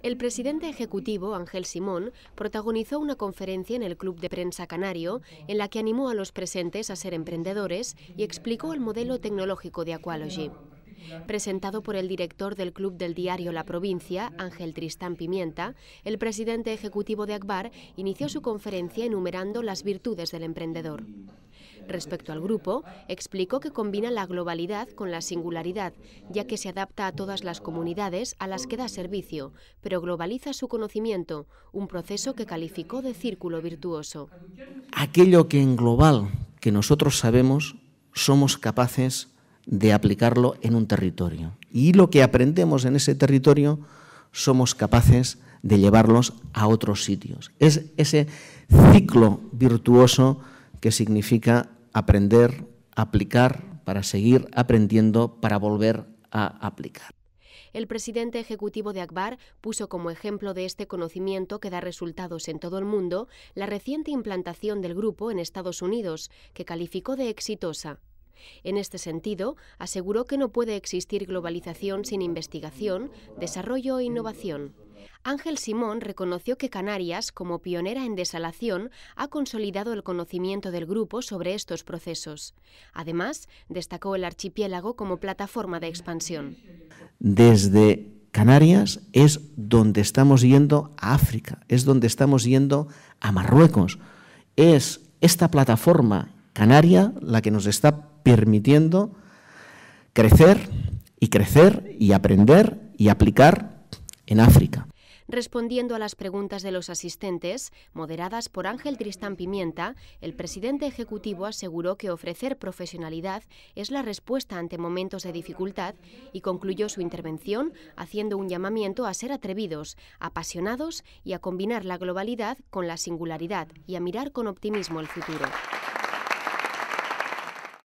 El presidente ejecutivo, Ángel Simón, protagonizó una conferencia en el Club de Prensa Canario en la que animó a los presentes a ser emprendedores y explicó el modelo tecnológico de Aqualogy. Presentado por el director del Club del diario La Provincia, Ángel Tristán Pimienta, el presidente ejecutivo de Akbar inició su conferencia enumerando las virtudes del emprendedor. Respecto al grupo, explicó que combina la globalidad con la singularidad, ya que se adapta a todas las comunidades a las que da servicio, pero globaliza su conocimiento, un proceso que calificó de círculo virtuoso. Aquello que en global que nosotros sabemos somos capaces de aplicarlo en un territorio. Y lo que aprendemos en ese territorio somos capaces de llevarlos a otros sitios. Es ese ciclo virtuoso que significa aprender, aplicar, para seguir aprendiendo, para volver a aplicar. El presidente ejecutivo de Akbar puso como ejemplo de este conocimiento que da resultados en todo el mundo la reciente implantación del grupo en Estados Unidos, que calificó de exitosa. En este sentido, aseguró que no puede existir globalización sin investigación, desarrollo e innovación. Ángel Simón reconoció que Canarias, como pionera en desalación, ha consolidado el conocimiento del grupo sobre estos procesos. Además, destacó el archipiélago como plataforma de expansión. Desde Canarias es donde estamos yendo a África, es donde estamos yendo a Marruecos. Es esta plataforma canaria la que nos está permitiendo crecer y crecer y aprender y aplicar en África respondiendo a las preguntas de los asistentes, moderadas por Ángel Tristán Pimienta, el presidente ejecutivo aseguró que ofrecer profesionalidad es la respuesta ante momentos de dificultad y concluyó su intervención haciendo un llamamiento a ser atrevidos, apasionados y a combinar la globalidad con la singularidad y a mirar con optimismo el futuro.